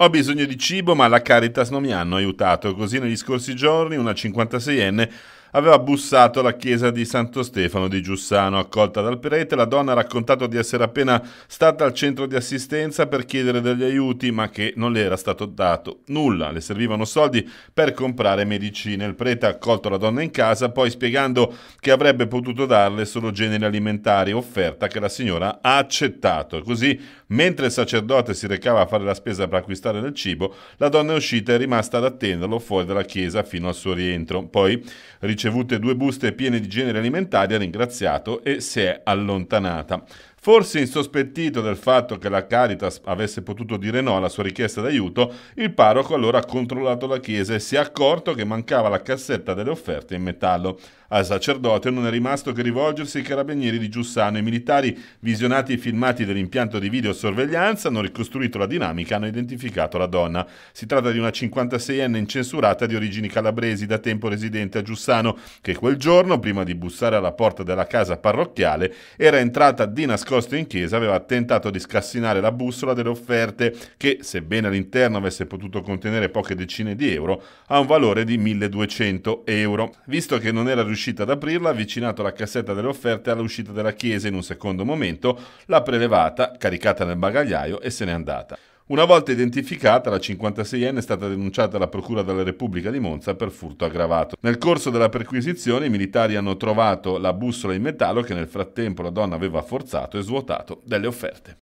Ho bisogno di cibo, ma la Caritas non mi hanno aiutato. Così negli scorsi giorni una 56enne aveva bussato alla chiesa di Santo Stefano di Giussano. Accolta dal prete, la donna ha raccontato di essere appena stata al centro di assistenza per chiedere degli aiuti, ma che non le era stato dato nulla. Le servivano soldi per comprare medicine. Il prete ha accolto la donna in casa, poi spiegando che avrebbe potuto darle solo generi alimentari, offerta che la signora ha accettato. Così, mentre il sacerdote si recava a fare la spesa per acquistare del cibo, la donna è uscita e è rimasta ad attenderlo fuori dalla chiesa fino al suo rientro. Poi riceveva ricevute due buste piene di generi alimentari, ha ringraziato e si è allontanata. Forse insospettito del fatto che la Caritas avesse potuto dire no alla sua richiesta d'aiuto, il parroco allora ha controllato la chiesa e si è accorto che mancava la cassetta delle offerte in metallo. Al sacerdote non è rimasto che rivolgersi ai carabinieri di Giussano. I militari, visionati i filmati dell'impianto di videosorveglianza, hanno ricostruito la dinamica, e hanno identificato la donna. Si tratta di una 56enne incensurata di origini calabresi, da tempo residente a Giussano, che quel giorno, prima di bussare alla porta della casa parrocchiale, era entrata di nascosto nascosto in chiesa, aveva tentato di scassinare la bussola delle offerte che, sebbene all'interno avesse potuto contenere poche decine di euro, ha un valore di 1200 euro. Visto che non era riuscita ad aprirla, ha avvicinato la cassetta delle offerte all'uscita della chiesa in un secondo momento, l'ha prelevata, caricata nel bagagliaio e se n'è andata. Una volta identificata, la 56enne è stata denunciata alla Procura della Repubblica di Monza per furto aggravato. Nel corso della perquisizione i militari hanno trovato la bussola in metallo che nel frattempo la donna aveva forzato e svuotato delle offerte.